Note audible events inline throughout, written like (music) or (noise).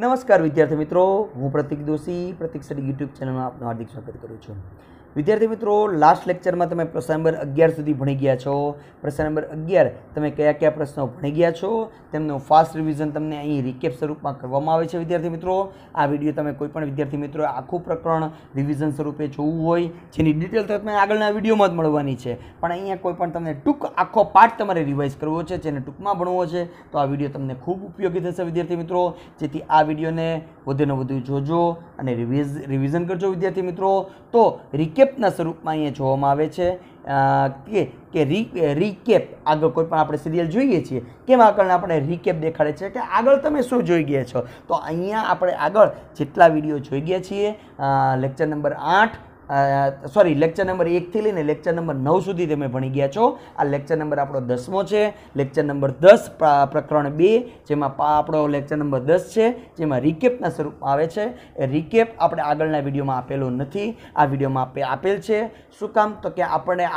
નમસ્કાર વિદ્યાર્થી મિત્રો હું પ્રતિક દોશી પ્રતિક સ્ટડી યુટ્યુબ ચેનલમાં આપનું હાર્દિક સ્વાગત કરું છું વિદ્યાર્થી મિત્રો લાસ્ટ લેક્ચરમાં તમે પ્રશ્ન નંબર અગિયાર સુધી ભણી ગયા છો પ્રશ્ન નંબર અગિયાર તમે કયા કયા પ્રશ્નો ભણી ગયા છો તેમનું ફાસ્ટ રિવિઝન તમને અહીં રિકેપ સ્વરૂપમાં કરવામાં આવે છે વિદ્યાર્થી મિત્રો આ વિડીયો તમે કોઈપણ વિદ્યાર્થી મિત્રો આખું પ્રકરણ રિવિઝન સ્વરૂપે જોવું હોય જેની ડિટેલ તો તમને આગળના વિડીયોમાં જ મળવાની છે પણ અહીંયા કોઈ પણ તમને ટૂંક આખો પાર્ટ તમારે રિવાઇઝ કરવો છે જેને ટૂંકમાં ભણવો છે તો આ વિડીયો તમને ખૂબ ઉપયોગી થશે વિદ્યાર્થી મિત્રો જેથી આ વિડીયોને વધુને વધુ જોજો અને રિવિઝ રિવિઝન કરજો વિદ્યાર્થી મિત્રો તો રિકેપ રિકેપના સ્વરૂપમાં અહીંયા જોવામાં આવે છે કે કે રી રીકેપ આગળ કોઈ પણ આપણે સિરિયલ જોઈએ છીએ કેમ આગળને આપણે રીકેપ દેખાડે છે કે આગળ તમે શું જોઈ ગયા છો તો અહીંયા આપણે આગળ જેટલા વિડીયો જોઈ ગયા છીએ લેક્ચર નંબર આઠ સોરી લેક્ચર નંબર એકથી લઈને લેક્ચર નંબર નવ સુધી તમે ભણી ગયા છો આ લેક્ચર નંબર આપણો દસમો છે લેક્ચર નંબર દસ પ્રકરણ બે જેમાં આપણો લેક્ચર નંબર દસ છે જેમાં રિકેપના સ્વરૂપમાં આવે છે એ રિકેપ આપણે આગળના વિડીયોમાં આપેલો નથી આ વિડીયોમાં આપે આપેલ છે શું કામ તો કે આપણે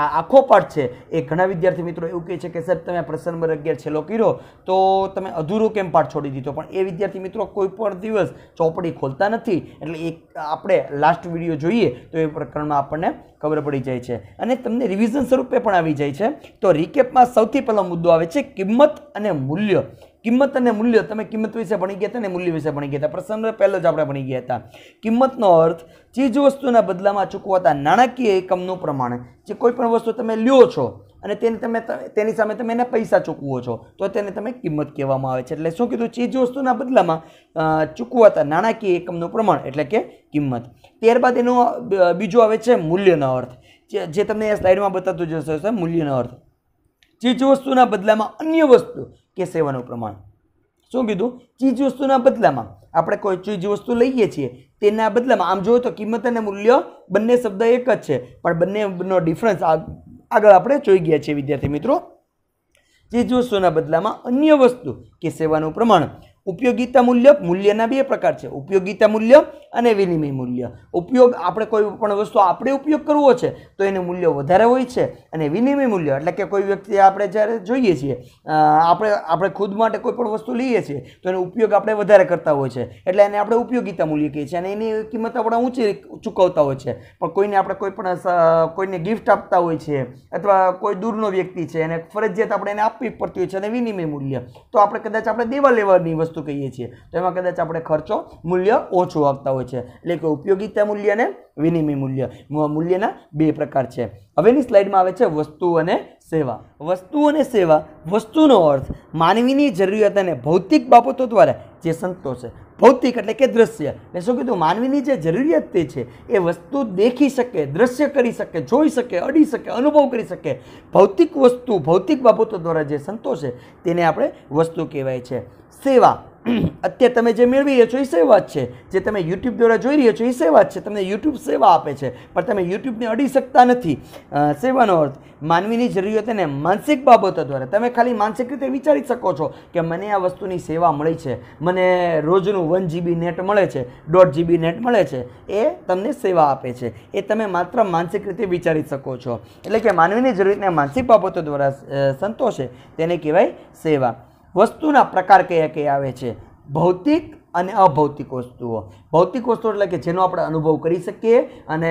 આખો પાઠ છે એ ઘણા વિદ્યાર્થી મિત્રો એવું કહે છે કે સાહેબ તમે પ્રશ્ન નંબર અગિયાર છેલ્લો કર્યો તો તમે અધૂરો કેમ પાઠ છોડી દીધો પણ એ વિદ્યાર્થી મિત્રો કોઈ પણ દિવસ ચોપડી ખોલતા નથી એટલે એક આપણે લાસ્ટ વિડીયો જોઈએ તો એ પ્રકરણમાં આપણને ખબર પડી જાય છે અને તમને રિવિઝન સ્વરૂપે પણ આવી જાય છે તો રિકેપમાં સૌથી પહેલો મુદ્દો આવે છે કિંમત અને મૂલ્ય કિંમત અને મૂલ્ય તમે કિંમત વિશે ભણી ગયા હતા ને મૂલ્ય વિશે ભણી ગયા હતા પ્રસંગ પહેલો જ આપણે ભણી ગયા હતા કિંમતનો અર્થ ચીજ વસ્તુના બદલામાં ચૂકવાતા નાણાકીય એકમનું પ્રમાણ જે કોઈ પણ વસ્તુ તમે લ્યો છો અને તેને તમે તેની સામે તમે એને પૈસા ચૂકવો છો તો તેને તમે કિંમત કહેવામાં આવે છે એટલે શું કીધું ચીજ વસ્તુના બદલામાં ચૂકવતા નાણાકીય એકમનું પ્રમાણ એટલે કે કિંમત ત્યારબાદ એનો બીજો આવે છે મૂલ્યનો અર્થ જે તમને સ્લાઇડમાં બતાતું જશે મૂલ્યનો અર્થ ચીજ વસ્તુના બદલામાં અન્ય વસ્તુ કે સેવાનું પ્રમાણ શું કીધું ચીજ વસ્તુના બદલામાં આપણે કોઈ ચીજવસ્તુ લઈએ છીએ તેના બદલામાં આમ જોયું તો કિંમત અને મૂલ્ય બંને શબ્દ એક જ છે પણ બંનેનો ડિફરન્સ આગળ આપણે જોઈ ગયા છીએ વિદ્યાર્થી મિત્રો ચીજ વસ્તુના બદલામાં અન્ય વસ્તુ કે સેવાનું પ્રમાણ ઉપયોગિતા મૂલ્ય મૂલ્યના બે પ્રકાર છે ઉપયોગિતા મૂલ્ય અને વિનિમય મૂલ્ય ઉપયોગ આપણે કોઈ પણ વસ્તુ આપણે ઉપયોગ કરવો છે તો એનું મૂલ્ય વધારે હોય છે અને વિનિમય મૂલ્ય એટલે કે કોઈ વ્યક્તિ આપણે જ્યારે જોઈએ છીએ આપણે આપણે ખુદ માટે કોઈ પણ વસ્તુ લઈએ છીએ તો એનો ઉપયોગ આપણે વધારે કરતા હોય છે એટલે એને આપણે ઉપયોગિતા મૂલ્ય કહીએ છીએ અને એની કિંમત આપણે ઊંચી ચૂકવતા હોય છે પણ કોઈને આપણે કોઈ પણ કોઈને ગિફ્ટ આપતા હોય છે અથવા કોઈ દૂરનો વ્યક્તિ છે એને ફરજિયાત આપણે એને આપવી પડતી હોય છે અને વિનિમય મૂલ્ય તો આપણે કદાચ આપણે દેવા લેવાની વસ્તુ વસ્તુ કહીએ છીએ તો એમાં કદાચ આપણે ખર્ચો મૂલ્ય ઓછું આપતા હોય છે એટલે કે ઉપયોગિતા મૂલ્ય અને વિનિમય મૂલ્ય મૂલ્યના બે પ્રકાર છે હવેની સ્લાઇડમાં આવે છે વસ્તુ અને સેવા વસ્તુ અને સેવા વસ્તુનો અર્થ માનવીની જરૂરિયાત અને ભૌતિક બાબતો દ્વારા જે સંતોષે ભૌતિક એટલે કે દ્રશ્ય મેં શું કીધું માનવીની જે જરૂરિયાત તે છે એ વસ્તુ દેખી શકે દ્રશ્ય કરી શકે જોઈ શકે અડી શકે અનુભવ કરી શકે ભૌતિક વસ્તુ ભૌતિક બાબતો દ્વારા જે સંતોષે તેને આપણે વસ્તુ કહેવાય છે સેવા (clears throat) અત્યારે તમે જે મેળવી રહ્યા છો એ સેવા જ છે જે તમે યુટ્યુબ દ્વારા જોઈ રહ્યા છો એ સેવા જ છે તમને યુટ્યુબ સેવા આપે છે પણ તમે યુટ્યુબને અડી શકતા નથી સેવાનો અર્થ માનવીની જરૂરિયાતને માનસિક બાબતો દ્વારા તમે ખાલી માનસિક રીતે વિચારી શકો છો કે મને આ વસ્તુની સેવા મળી છે મને રોજનું વન જીબી નેટ મળે છે દોઢ જીબી નેટ મળે છે એ તમને સેવા આપે છે એ તમે માત્ર માનસિક રીતે વિચારી શકો છો એટલે કે માનવીની જરૂરિયાતને માનસિક બાબતો દ્વારા સંતોષે તેને કહેવાય સેવા વસ્તુના પ્રકાર કયા કયા આવે છે ભૌતિક અને અભૌતિક વસ્તુઓ ભૌતિક વસ્તુ એટલે કે જેનો આપણે અનુભવ કરી શકીએ અને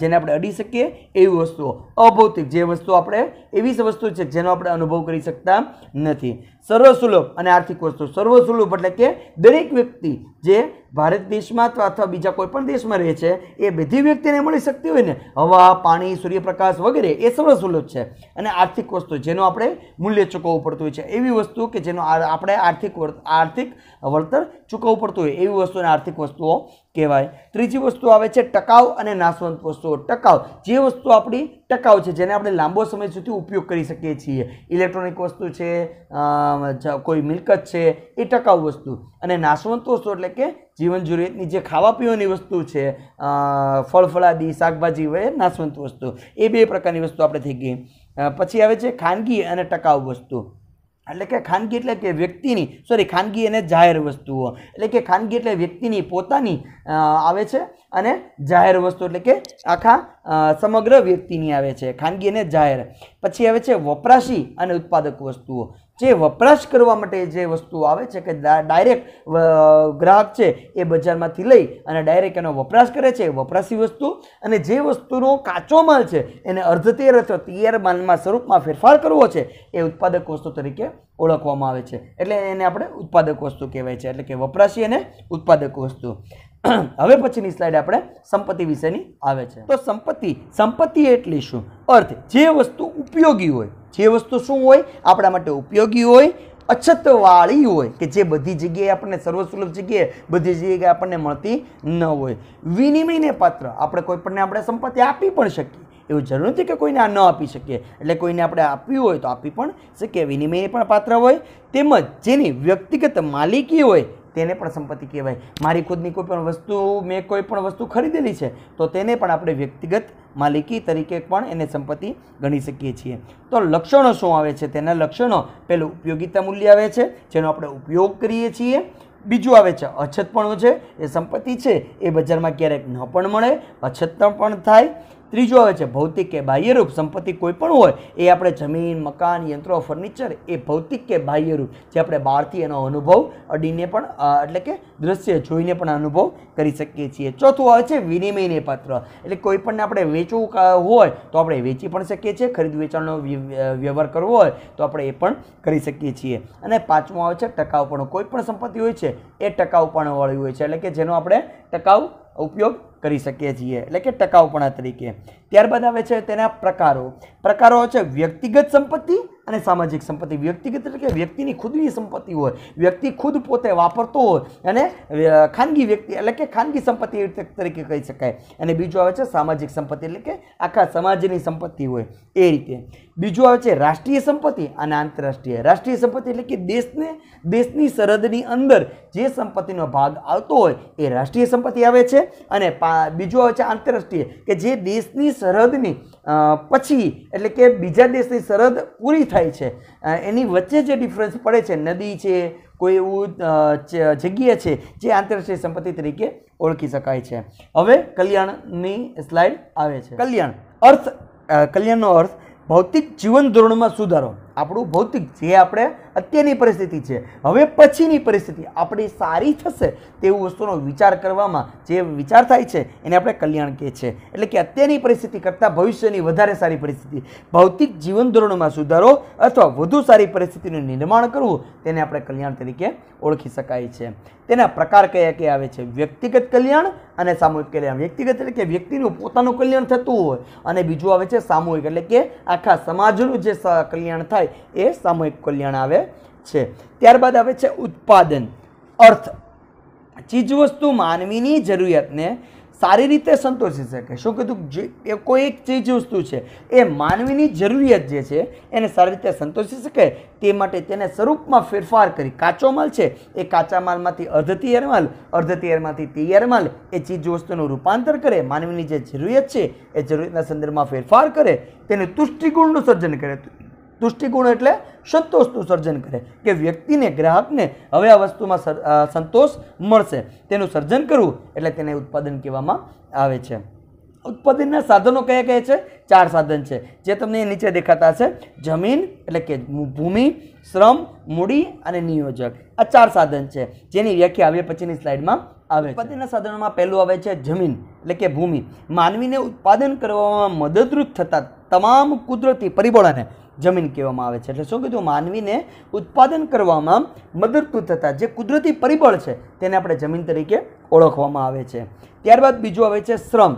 જેને આપણે અડી શકીએ એવી વસ્તુઓ અભૌતિક જે વસ્તુ આપણે એવી વસ્તુ છે જેનો આપણે અનુભવ કરી શકતા નથી સર્વસુલભ અને આર્થિક વસ્તુ સર્વસુલભ એટલે કે દરેક વ્યક્તિ જે ભારત દેશમાં અથવા બીજા કોઈપણ દેશમાં રહે છે એ બધી વ્યક્તિને મળી શકતી હોય ને હવા પાણી સૂર્યપ્રકાશ વગેરે એ સર્વસુલભ છે અને આર્થિક વસ્તુ જેનો આપણે મૂલ્ય ચૂકવવું પડતું હોય છે એવી વસ્તુ કે જેનો આપણે આર્થિક આર્થિક વળતર ચૂકવવું પડતું હોય એવી વસ્તુને આર્થિક વસ્તુઓ કહેવાય ત્રીજી વસ્તુ આવે છે ટકાઉ અને નાશવંત વસ્તુઓ ટકાઉ જે વસ્તુ આપણી ટકાઉ છે જેને આપણે લાંબો સમય સુધી ઉપયોગ કરી શકીએ છીએ ઇલેક્ટ્રોનિક વસ્તુ છે કોઈ મિલકત છે એ ટકાઉ વસ્તુ અને નાશવંત વસ્તુ એટલે કે જીવન જરૂરિયાતની જે ખાવા પીવાની વસ્તુ છે ફળફળાદી શાકભાજી વગેરે નાશવંત વસ્તુ એ બે પ્રકારની વસ્તુ આપણે થઈ ગઈ પછી આવે છે ખાનગી અને ટકાઉ વસ્તુ એટલે કે ખાનગી એટલે કે વ્યક્તિની સોરી ખાનગી અને જાહેર વસ્તુઓ એટલે કે ખાનગી એટલે વ્યક્તિની પોતાની આવે છે અને જાહેર વસ્તુ એટલે કે આખા સમગ્ર વ્યક્તિની આવે છે ખાનગી અને જાહેર પછી આવે છે વપરાશી અને ઉત્પાદક વસ્તુઓ જે વપરાશ કરવા માટે જે વસ્તુ આવે છે કે ડાયરેક્ટ ગ્રાહક છે એ બજારમાંથી લઈ અને ડાયરેક્ટ એનો વપરાશ કરે છે વપરાશી વસ્તુ અને જે વસ્તુનો કાચો માલ છે એને અર્ધતેર અથવા તૈયાર માલમાં સ્વરૂપમાં ફેરફાર કરવો છે એ ઉત્પાદક વસ્તુ તરીકે ઓળખવામાં આવે છે એટલે એને આપણે ઉત્પાદક વસ્તુ કહેવાય છે એટલે કે વપરાશી અને ઉત્પાદક વસ્તુ (clears throat) હવે પછીની સ્લાઇડ આપણે સંપત્તિ વિશેની આવે છે તો સંપત્તિ સંપત્તિ એટલે શું અર્થ જે વસ્તુ ઉપયોગી હોય જે વસ્તુ શું હોય આપણા માટે ઉપયોગી હોય અછતવાળી હોય કે જે બધી જગ્યાએ આપણને સર્વસુલભ જગ્યાએ બધી જગ્યાએ આપણને મળતી ન હોય વિનિમયને પાત્ર આપણે કોઈપણને આપણે સંપત્તિ આપી પણ શકીએ એવું જરૂર નથી કે કોઈને આ ન આપી શકીએ એટલે કોઈને આપણે આપવી હોય તો આપી પણ શકીએ વિનિમયને પણ પાત્ર હોય તેમજ જેની વ્યક્તિગત માલિકી હોય તેને પણ સંપત્તિ કહેવાય મારી ખુદની કોઈ પણ વસ્તુ મેં કોઈ પણ વસ્તુ ખરીદેલી છે તો તેને પણ આપણે વ્યક્તિગત માલિકી તરીકે પણ એને સંપત્તિ ગણી શકીએ છીએ તો લક્ષણો શું આવે છે તેના લક્ષણો પહેલું ઉપયોગિતા મૂલ્ય આવે છે જેનો આપણે ઉપયોગ કરીએ છીએ બીજું આવે છે અછતપણું છે એ સંપત્તિ છે એ બજારમાં ક્યારેક ન પણ મળે અછત પણ થાય ત્રીજો આવે છે ભૌતિક કે બાહ્યરૂપ સંપત્તિ કોઈ પણ હોય એ આપણે જમીન મકાન યંત્રો ફર્નિચર એ ભૌતિક કે બાહ્યરૂપ જે આપણે બહારથી એનો અનુભવ અડીને પણ એટલે કે દ્રશ્ય જોઈને પણ અનુભવ કરી શકીએ છીએ ચોથું આવે છે વિનિમયને પાત્ર એટલે કોઈ પણ આપણે વેચવું હોય તો આપણે વેચી પણ શકીએ છીએ ખરીદ વેચાણનો વ્યવહાર કરવો હોય તો આપણે એ પણ કરી શકીએ છીએ અને પાંચમો આવે છે ટકાઉપણું કોઈ પણ સંપત્તિ હોય છે એ ટકાઉપણવાળી હોય છે એટલે કે જેનો આપણે ટકાઉ ઉપયોગ કરી શકીએ છીએ એટલે કે ટકાઉપણા તરીકે ત્યારબાદ આવે છે તેના પ્રકારો પ્રકારો છે વ્યક્તિગત સંપત્તિ અને સામાજિક સંપત્તિ વ્યક્તિગત એટલે કે વ્યક્તિની ખુદની સંપત્તિ હોય વ્યક્તિ ખુદ પોતે વાપરતો હોય અને ખાનગી વ્યક્તિ એટલે કે ખાનગી સંપત્તિ તરીકે કહી શકાય અને બીજું આવે છે સામાજિક સંપત્તિ એટલે કે આખા સમાજની સંપત્તિ હોય એ રીતે બીજું આવે છે રાષ્ટ્રીય સંપત્તિ અને આંતરરાષ્ટ્રીય રાષ્ટ્રીય સંપત્તિ એટલે કે દેશને દેશની સરહદની અંદર જે સંપત્તિનો ભાગ આવતો હોય એ રાષ્ટ્રીય સંપત્તિ આવે છે અને બીજું આવે છે આંતરરાષ્ટ્રીય કે જે દેશની સરહદની પછી એટલે કે બીજા દેશની સરહદ પૂરી થાય થાય છે એની વચ્ચે જે ડિફરન્સ પડે છે નદી છે કોઈ એવું જગ્યા છે જે આંતરરાષ્ટ્રીય સંપત્તિ તરીકે ઓળખી શકાય છે હવે કલ્યાણની સ્લાઇડ આવે છે કલ્યાણ અર્થ કલ્યાણનો અર્થ ભૌતિક જીવન ધોરણમાં સુધારો આપણું ભૌતિક જે આપણે અત્યારની પરિસ્થિતિ છે હવે પછીની પરિસ્થિતિ આપણી સારી થશે તેવું વસ્તુનો વિચાર કરવામાં જે વિચાર થાય છે એને આપણે કલ્યાણ કહે છે એટલે કે અત્યારની પરિસ્થિતિ કરતાં ભવિષ્યની વધારે સારી પરિસ્થિતિ ભૌતિક જીવન ધોરણમાં સુધારો અથવા વધુ સારી પરિસ્થિતિનું નિર્માણ કરવું તેને આપણે કલ્યાણ તરીકે ઓળખી શકાય છે તેના પ્રકાર કયા કયા આવે છે વ્યક્તિગત કલ્યાણ અને સામૂહિક કલ્યાણ વ્યક્તિગત એટલે કે વ્યક્તિનું પોતાનું કલ્યાણ થતું હોય અને બીજું આવે છે સામૂહિક એટલે કે આખા સમાજનું જે કલ્યાણ થાય થાય એ સામૂહિક કલ્યાણ આવે છે ત્યારબાદ આવે છે ઉત્પાદન અર્થ ચીજવસ્તુ માનવીની જરૂરિયાતને સારી રીતે સંતોષી શકે શું કીધું જે કોઈ એક ચીજ વસ્તુ છે એ માનવીની જરૂરિયાત જે છે એને સારી રીતે સંતોષી શકે તે માટે તેને સ્વરૂપમાં ફેરફાર કરી કાચો માલ છે એ કાચા માલમાંથી અર્ધ તૈયાર માલ અર્ધ તૈયારમાંથી તૈયાર માલ એ ચીજ વસ્તુનું રૂપાંતર કરે માનવીની જે જરૂરિયાત છે એ જરૂરિયાતના સંદર્ભમાં ફેરફાર કરે તેને તુષ્ટિગુણનું સર્જન કરે તુષ્ટિગુણ એટલે સંતોષનું સર્જન કરે કે વ્યક્તિને ગ્રાહકને હવે આ વસ્તુમાં સંતોષ મળશે તેનું સર્જન કરવું એટલે તેને ઉત્પાદન કહેવામાં આવે છે ઉત્પાદનના સાધનો કયા કયા છે ચાર સાધન છે જે તમને નીચે દેખાતા છે જમીન એટલે કે ભૂમિ શ્રમ મૂડી અને નિયોજક આ ચાર સાધન છે જેની વ્યાખ્યા હવે પછીની સ્લાઇડમાં આવે ઉત્પાદનના સાધનોમાં પહેલું આવે છે જમીન એટલે કે ભૂમિ માનવીને ઉત્પાદન કરવામાં મદદરૂપ થતા તમામ કુદરતી પરિબળોને જમીન કહેવામાં આવે છે એટલે શું કીધું માનવીને ઉત્પાદન કરવામાં મદદરૂપ થતા જે કુદરતી પરિબળ છે તેને આપણે જમીન તરીકે ઓળખવામાં આવે છે ત્યારબાદ બીજું આવે છે શ્રમ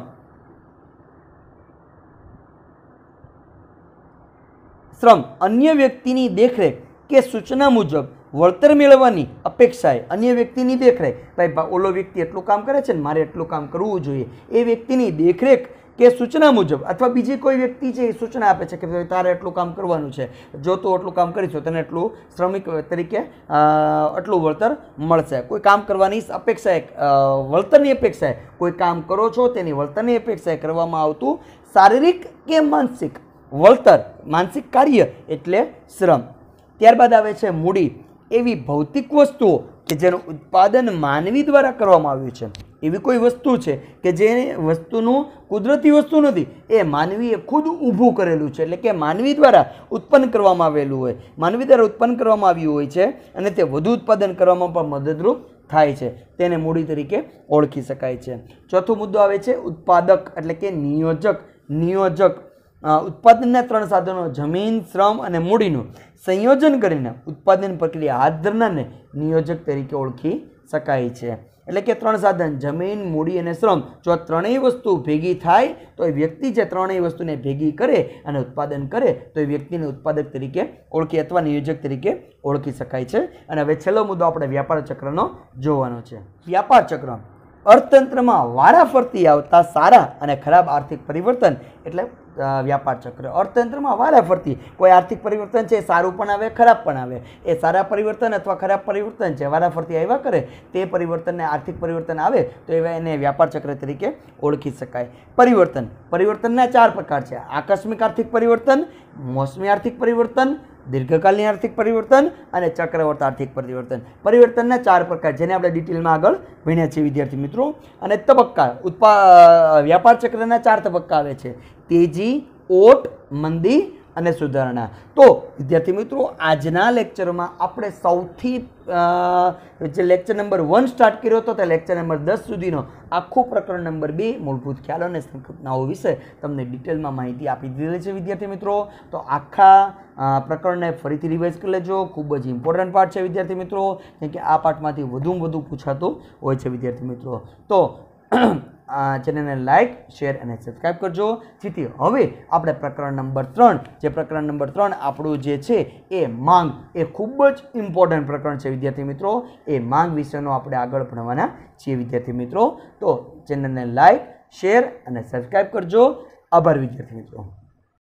શ્રમ અન્ય વ્યક્તિની દેખરેખ કે સૂચના મુજબ વળતર મેળવવાની અપેક્ષાએ અન્ય વ્યક્તિની દેખરેખ ભાઈ ઓલો વ્યક્તિ એટલું કામ કરે છે ને મારે એટલું કામ કરવું જોઈએ એ વ્યક્તિની દેખરેખ કે સૂચના મુજબ અથવા બીજી કોઈ વ્યક્તિ છે એ સૂચના આપે છે કે ભાઈ તારે એટલું કામ કરવાનું છે જો તું એટલું કામ કરીશું તને એટલું શ્રમિક તરીકે આટલું વળતર મળશે કોઈ કામ કરવાની અપેક્ષાએ વળતરની અપેક્ષાએ કોઈ કામ કરો છો તેની વળતરની અપેક્ષાએ કરવામાં આવતું શારીરિક કે માનસિક વળતર માનસિક કાર્ય એટલે શ્રમ ત્યારબાદ આવે છે મૂડી એવી ભૌતિક વસ્તુઓ કે જેનું ઉત્પાદન માનવી દ્વારા કરવામાં આવ્યું છે એવી કોઈ વસ્તુ છે કે જે વસ્તુનું કુદરતી વસ્તુ નથી એ માનવીએ ખુદ ઊભું કરેલું છે એટલે કે માનવી દ્વારા ઉત્પન્ન કરવામાં આવેલું હોય માનવી દ્વારા ઉત્પન્ન કરવામાં આવ્યું હોય છે અને તે વધુ ઉત્પાદન કરવામાં પણ મદદરૂપ થાય છે તેને મૂડી તરીકે ઓળખી શકાય છે ચોથો મુદ્દો આવે છે ઉત્પાદક એટલે કે નિયોજક નિયોજક ઉત્પાદનના ત્રણ સાધનો જમીન શ્રમ અને મૂડીનું સંયોજન કરીને ઉત્પાદન પ્રક્રિયા હાથ ધરનારને નિયોજક તરીકે ઓળખી શકાય છે એટલે કે ત્રણ સાધન જમીન મૂડી અને શ્રમ જો ત્રણેય વસ્તુ ભેગી થાય તો એ વ્યક્તિ જે ત્રણેય વસ્તુને ભેગી કરે અને ઉત્પાદન કરે તો એ વ્યક્તિને ઉત્પાદક તરીકે ઓળખી અથવા નિયોજક તરીકે ઓળખી શકાય છે અને હવે છેલ્લો મુદ્દો આપણે વ્યાપાર ચક્રનો જોવાનો છે વ્યાપાર ચક્ર અર્થતંત્રમાં વારાફરતી આવતા સારા અને ખરાબ આર્થિક પરિવર્તન એટલે વ્યાપાર ચક્ર અર્થતંત્રમાં વારે ફરતી કોઈ આર્થિક પરિવર્તન છે એ સારું પણ આવે ખરાબ પણ આવે એ સારા પરિવર્તન અથવા ખરાબ પરિવર્તન છે વારાફરતી આવ્યા કરે તે પરિવર્તનને આર્થિક પરિવર્તન આવે તો એવા એને વ્યાપાર ચક્ર તરીકે ઓળખી શકાય પરિવર્તન પરિવર્તનના ચાર પ્રકાર છે આકસ્મિક આર્થિક પરિવર્તન મોસમી આર્થિક પરિવર્તન દીર્ઘકાલીન આર્થિક પરિવર્તન અને ચક્રવર્ત આર્થિક પરિવર્તન પરિવર્તનના ચાર પ્રકાર જેને આપણે ડિટેલમાં આગળ ભણ્યા છીએ વિદ્યાર્થી મિત્રો અને તબક્કા ઉત્પા વ્યાપાર ચક્રના ચાર તબક્કા આવે છે તેજી ઓટ મંદી અને સુધારણા તો વિદ્યાર્થી મિત્રો આજના લેક્ચરમાં આપણે સૌથી જે લેક્ચર નંબર વન સ્ટાર્ટ કર્યો હતો તે લેક્ચર નંબર દસ સુધીનો આખો પ્રકરણ નંબર બે મૂળભૂત ખ્યાલો અને સંકલ્પનાઓ વિશે તમને ડિટેલમાં માહિતી આપી દીધેલી છે વિદ્યાર્થી મિત્રો તો આખા પ્રકરણને ફરીથી રિવાઇઝ કરી લેજો ખૂબ જ ઇમ્પોર્ટન્ટ પાર્ટ છે વિદ્યાર્થી મિત્રો કેમ કે આ પાઠમાંથી વધુમાં વધુ પૂછાતું હોય છે વિદ્યાર્થી મિત્રો તો ચેનલને લાઇક શેર અને સબસ્ક્રાઈબ કરજો જેથી હવે આપણે પ્રકરણ નંબર ત્રણ જે પ્રકરણ નંબર ત્રણ આપણું જે છે એ માંગ એ ખૂબ જ ઇમ્પોર્ટન્ટ પ્રકરણ છે વિદ્યાર્થી મિત્રો એ માંગ વિષયનો આપણે આગળ ભણવાના છીએ વિદ્યાર્થી મિત્રો તો ચેનલને લાઇક શેર અને સબસ્ક્રાઈબ કરજો આભાર વિદ્યાર્થી મિત્રો